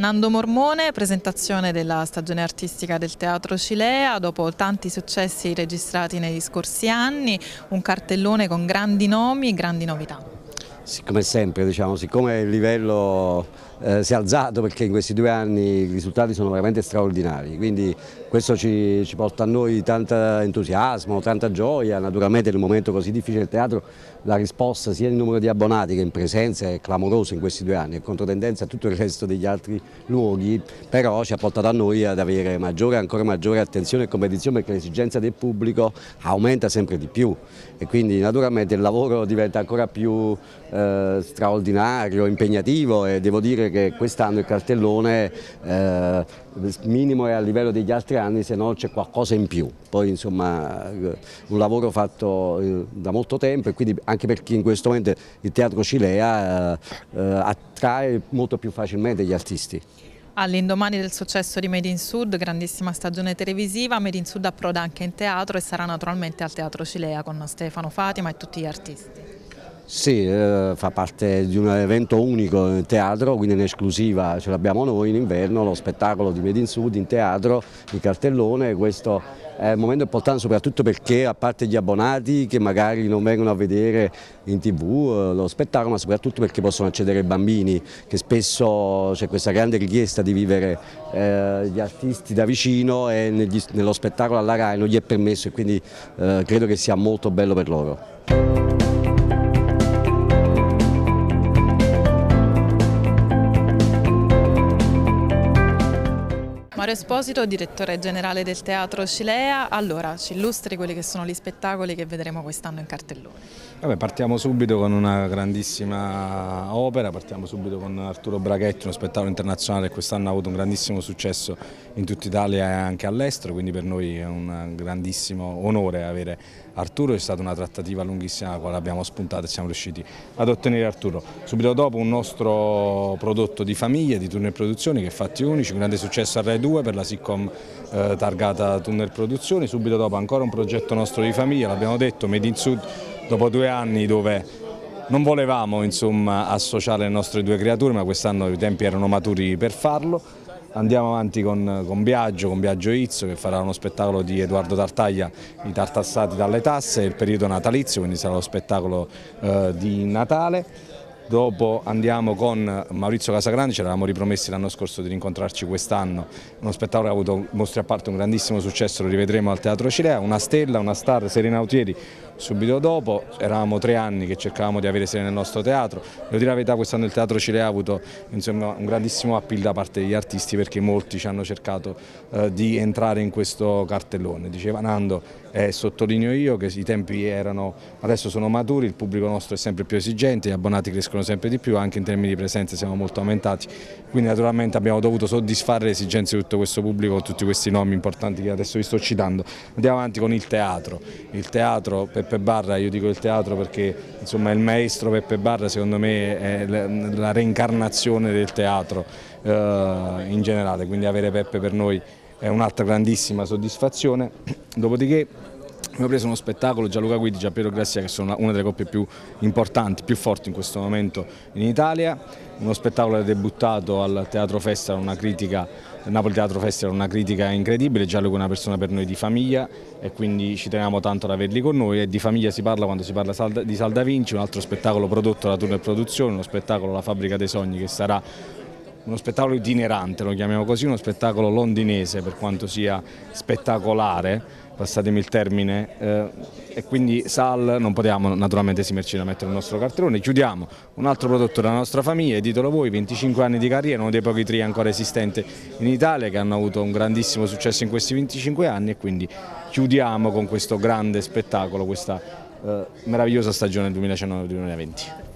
Nando Mormone, presentazione della stagione artistica del Teatro Cilea, dopo tanti successi registrati negli scorsi anni, un cartellone con grandi nomi, e grandi novità. come sempre, diciamo, siccome il livello eh, si è alzato perché in questi due anni i risultati sono veramente straordinari, quindi questo ci, ci porta a noi tanto entusiasmo, tanta gioia, naturalmente in un momento così difficile del teatro la risposta sia in numero di abbonati che in presenza è clamorosa in questi due anni, è controtendenza a tutto il resto degli altri luoghi, però ci ha portato a noi ad avere maggiore, ancora maggiore attenzione e competizione perché l'esigenza del pubblico aumenta sempre di più e quindi naturalmente il lavoro diventa ancora più eh, straordinario, impegnativo e devo dire che quest'anno il cartellone eh, minimo è a livello degli altri anni, se no c'è qualcosa in più. Poi insomma eh, un lavoro fatto eh, da molto tempo e quindi anche perché in questo momento il teatro Cilea eh, eh, attrae molto più facilmente gli artisti. All'indomani del successo di Made in Sud, grandissima stagione televisiva, Made in Sud approda anche in teatro e sarà naturalmente al Teatro Cilea con Stefano Fatima e tutti gli artisti. Sì, eh, fa parte di un evento unico in teatro, quindi in esclusiva ce l'abbiamo noi in inverno, lo spettacolo di Made in Sud in teatro, in cartellone, questo è un momento importante soprattutto perché a parte gli abbonati che magari non vengono a vedere in tv eh, lo spettacolo ma soprattutto perché possono accedere i bambini che spesso c'è questa grande richiesta di vivere eh, gli artisti da vicino e nello spettacolo alla RAI non gli è permesso e quindi credo che sia molto bello per loro. Mario Esposito, direttore generale del Teatro Cilea. Allora, ci illustri quelli che sono gli spettacoli che vedremo quest'anno in cartellone. Vabbè, partiamo subito con una grandissima opera, partiamo subito con Arturo Braghetti, uno spettacolo internazionale che quest'anno ha avuto un grandissimo successo in tutta Italia e anche all'estero, quindi per noi è un grandissimo onore avere Arturo, è stata una trattativa lunghissima la quale abbiamo spuntato e siamo riusciti ad ottenere Arturo. Subito dopo un nostro prodotto di famiglia, di turno e produzioni che è Fatti Unici, un grande successo a Rai 2, 2002 per la sitcom eh, targata Tunnel Produzioni, subito dopo ancora un progetto nostro di famiglia, l'abbiamo detto, Made in Sud, dopo due anni dove non volevamo insomma, associare le nostre due creature ma quest'anno i tempi erano maturi per farlo. Andiamo avanti con, con Biagio, con Biagio Izzo che farà uno spettacolo di Edoardo Tartaglia, I tartassati dalle tasse, il periodo natalizio, quindi sarà lo spettacolo eh, di Natale dopo andiamo con Maurizio Casagrande, ci eravamo ripromessi l'anno scorso di rincontrarci quest'anno, uno spettacolo che ha avuto mostri a parte un grandissimo successo, lo rivedremo al Teatro Cilea, una stella, una star, Serena Autieri, subito dopo, eravamo tre anni che cercavamo di avere sede nel nostro teatro, devo dire la verità quest'anno il teatro Cilea ha avuto insomma, un grandissimo appeal da parte degli artisti perché molti ci hanno cercato eh, di entrare in questo cartellone, diceva Nando e eh, sottolineo io che i tempi erano, adesso sono maturi, il pubblico nostro è sempre più esigente, gli abbonati crescono sempre di più, anche in termini di presenza siamo molto aumentati, quindi naturalmente abbiamo dovuto soddisfare le esigenze di tutto questo pubblico con tutti questi nomi importanti che adesso vi sto citando. Andiamo avanti con il teatro, il teatro per Peppe Barra, io dico il teatro perché insomma, il maestro Peppe Barra secondo me è la reincarnazione del teatro eh, in generale, quindi avere Peppe per noi è un'altra grandissima soddisfazione. Dopodiché Abbiamo preso uno spettacolo, Gianluca Guidi e Giampiero Grassia che sono una delle coppie più importanti, più forti in questo momento in Italia, uno spettacolo che è debuttato al Teatro Festa, una critica, Napoli Teatro Festa era una critica incredibile, Gianluca è una persona per noi di famiglia e quindi ci teniamo tanto ad averli con noi e di famiglia si parla quando si parla di Salda Vinci, un altro spettacolo prodotto da e Produzione, uno spettacolo La Fabbrica dei Sogni che sarà uno spettacolo itinerante, lo chiamiamo così, uno spettacolo londinese per quanto sia spettacolare passatemi il termine, eh, e quindi Sal non potevamo naturalmente esimerci da mettere il nostro cartellone. Chiudiamo un altro prodotto della nostra famiglia, ditelo voi, 25 anni di carriera, uno dei pochi tri ancora esistenti in Italia che hanno avuto un grandissimo successo in questi 25 anni e quindi chiudiamo con questo grande spettacolo, questa eh, meravigliosa stagione 2019-2020.